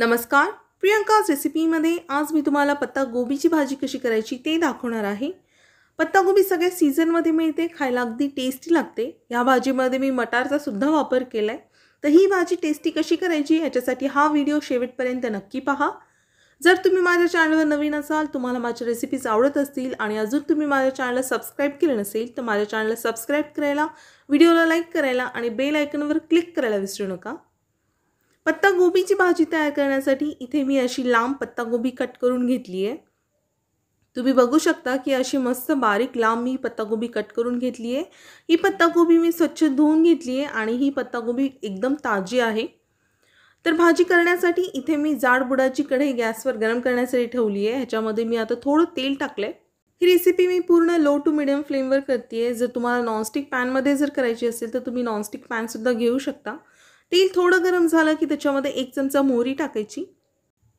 नमस्कार प्रियंकाज रेसिपीमध्ये आज मी तुम्हाला पत्ता गोबीची भाजी कशी करायची ते दाखवणार आहे पत्तागोबी सगळ्या सीझनमध्ये मिळते खायला अगदी टेस्टी लागते ह्या भाजीमध्ये मी मटारचा सुद्धा वापर केला आहे तर ही भाजी टेस्टी कशी करायची याच्यासाठी हा व्हिडिओ शेवटपर्यंत नक्की पहा जर तुम्ही माझ्या चॅनलवर नवीन असाल तुम्हाला माझ्या रेसिपीज आवडत असतील आणि अजून तुम्ही माझ्या चॅनलला सबस्क्राईब केलं नसेल तर माझ्या चॅनलला सबस्क्राईब करायला व्हिडिओला लाईक करायला आणि बेल आयकनवर क्लिक करायला विसरू नका पत्तागोबीची भाजी तयार करण्यासाठी इथे मी अशी लांब पत्तागोबी कट करून घेतली आहे तुम्ही बघू शकता की अशी मस्त बारीक लांब मी पत्तागोबी कट करून घेतली आहे ही पत्तागोबी मी स्वच्छ धुवून घेतली आहे आणि ही पत्तागोबी एकदम ताजी आहे तर भाजी करण्यासाठी इथे मी जाड बुडाची कढई गॅसवर गरम करण्यासाठी ठेवली आहे ह्याच्यामध्ये मी आता थोडं तेल टाकलं आहे ही रेसिपी मी पूर्ण लो टू मिडियम फ्लेमवर करते आहे जर तुम्हाला नॉनस्टिक पॅनमध्ये जर करायची असेल तर तुम्ही नॉनस्टिक पॅनसुद्धा घेऊ शकता तेल थोडं गरम झालं की त्याच्यामध्ये एक चमचा मोहरी टाकायची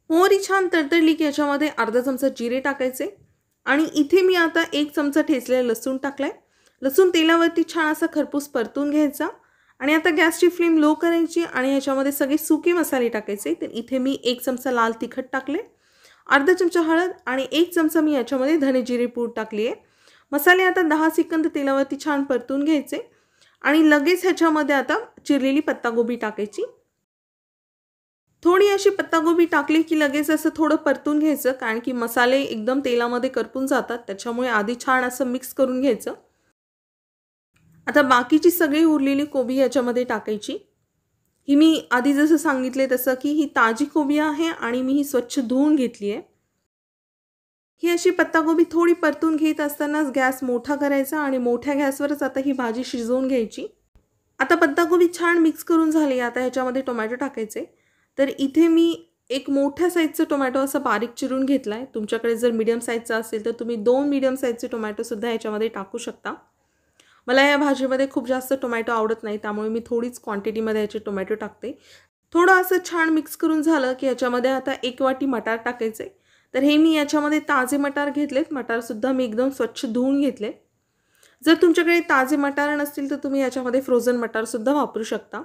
मोहरी छान तडतडली की याच्यामध्ये अर्धा चमचा जिरे टाकायचे आणि इथे मी आता एक चमचा ठेचलेला लसूण टाकला आहे लसूण तेलावरती छान असा खरपूस परतून घ्यायचा आणि आता गॅसची फ्लेम लो करायची आणि ह्याच्यामध्ये सगळे सुके मसाले टाकायचे तर इथे मी एक चमचा लाल तिखट टाकले अर्धा चमचा हळद आणि एक चमचा मी याच्यामध्ये धने जिरे पूड टाकली आहे मसाले आता दहा सेकंद तेलावरती छान परतून घ्यायचे आणि लगेच ह्याच्यामध्ये आता चिरलेली पत्तागोबी टाकायची थोडी अशी पत्तागोबी टाकली की लगेच असं थोडं परतून घ्यायचं कारण की मसाले एकदम तेलामध्ये करपून जातात त्याच्यामुळे आधी छान असं मिक्स करून घ्यायचं आता बाकीची सगळी उरलेली कोबी याच्यामध्ये टाकायची ही मी आधी जसं सांगितले तसं की ही ताजी कोबी आहे आणि मी ही स्वच्छ धुवून घेतली आहे ही अशी पत्तागोबी थोडी परतून घेत असतानाच गॅस मोठा करायचा आणि मोठ्या गॅसवरच आता ही भाजी शिजवून घ्यायची आता पत्तागोबी छान मिक्स करून झाली आता ह्याच्यामध्ये टोमॅटो टाकायचे तर इथे मी एक मोठ्या साईजचं टोमॅटो असं बारीक चिरून घेतला आहे तुमच्याकडे जर मीडियम साईजचा असेल तर तुम्ही दोन मीडियम साईजचे टोमॅटोसुद्धा ह्याच्यामध्ये टाकू शकता मला या भाजीमध्ये खूप जास्त टोमॅटो आवडत नाही त्यामुळे मी थोडीच क्वांटिटीमध्ये याचे टोमॅटो टाकते थोडं असं छान मिक्स करून झालं की ह्याच्यामध्ये आता एक वाटी मटार आहे तर हे मी याच्यामध्ये ताजे मटार घेतलेत मटारसुद्धा मी एकदम स्वच्छ धुवून घेतले जर तुमच्याकडे ताजे मटार नसतील तर तुम्ही याच्यामध्ये फ्रोझन मटारसुद्धा वापरू शकता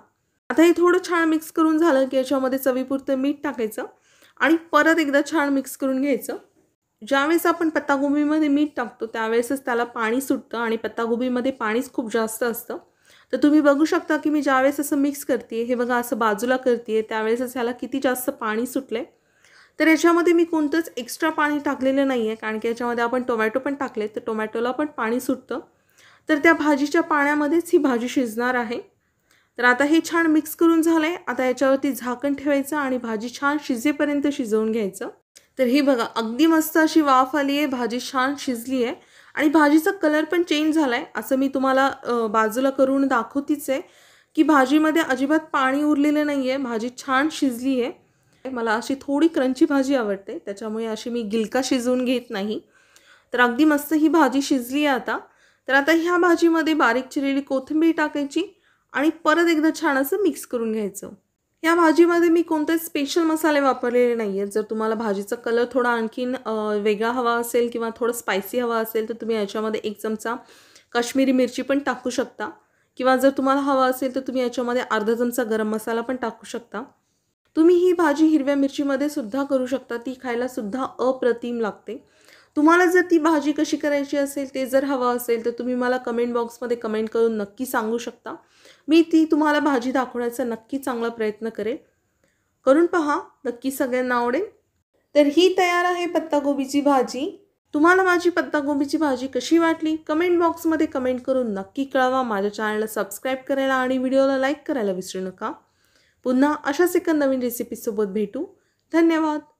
आता हे थोडं छान मिक्स करून झालं की याच्यामध्ये चवीपुरतं मीठ टाकायचं आणि परत एकदा छान मिक्स करून घ्यायचं ज्यावेळेस आपण पत्तागोबीमध्ये मीठ टाकतो त्यावेळेसच त्याला पाणी सुटतं आणि पत्तागोबीमध्ये पाणीच खूप जास्त असतं तर तुम्ही बघू शकता की मी ज्यावेळेस असं मिक्स करते हे बघा असं बाजूला करते त्यावेळेसच ह्याला किती जास्त पाणी सुटलं आहे तर याच्यामध्ये मी कोणतंच एक्स्ट्रा पाणी टाकलेलं नाही आहे कारण की याच्यामध्ये आपण टोमॅटो पण टाकले तर टोमॅटोला पण पाणी सुटतं तर त्या भाजीच्या पाण्यामध्येच ही भाजी शिजणार आहे तर आता हे छान मिक्स करून झालं आहे आता याच्यावरती झाकण ठेवायचं आणि भाजी छान शिजेपर्यंत शिजवून घ्यायचं तर ही बघा अगदी मस्त अशी वाफ आली आहे भाजी छान शिजली आहे आणि भाजीचा कलर पण चेंज झाला आहे असं मी तुम्हाला बाजूला करून दाखवतीच आहे की भाजीमध्ये अजिबात पाणी उरलेलं नाही आहे भाजी छान शिजली आहे मला अशी थोडी क्रंची भाजी आवडते त्याच्यामुळे अशी मी गिलका शिजवून घेत नाही तर अगदी मस्त ही भाजी शिजली आहे आता तर आता ह्या भाजीमध्ये बारीक चिरलेली कोथिंबीर टाकायची आणि परत एकदा छान असं मिक्स करून घ्यायचं या भाजीमध्ये मी कोणते स्पेशल मसाले वापरलेले नाही आहेत जर तुम्हाला भाजीचा कलर थोडा आणखीन वेगळा हवा असेल किंवा थोडं स्पायसी हवा असेल तर तुम्ही याच्यामध्ये एक चमचा काश्मीरी मिरची पण टाकू शकता किंवा जर तुम्हाला हवा असेल तर तुम्ही याच्यामध्ये अर्धा चमचा गरम मसाला पण टाकू शकता तुम्ही ही भाजी हिरव्या मिरचीमध्ये सुद्धा करू शकता ती खायला सुद्धा अप्रतिम लागते तुम्हाला जर ती भाजी कशी करायची असेल ते जर हवं असेल तर तुम्ही मला कमेंट बॉक्समध्ये कमेंट करून नक्की सांगू शकता मी ती तुम्हाला भाजी दाखवण्याचा नक्की चांगला प्रयत्न करेन करून पहा नक्की सगळ्यांना आवडेल तर ही तयार आहे पत्तागोबीची भाजी तुम्हाला माझी पत्तागोबीची भाजी कशी वाटली कमेंट बॉक्समध्ये कमेंट करून नक्की कळवा माझ्या चॅनलला सबस्क्राईब करायला आणि व्हिडिओला लाईक करायला विसरू नका पुन्हा अशाच एका नवीन रेसिपीसोबत भेटू धन्यवाद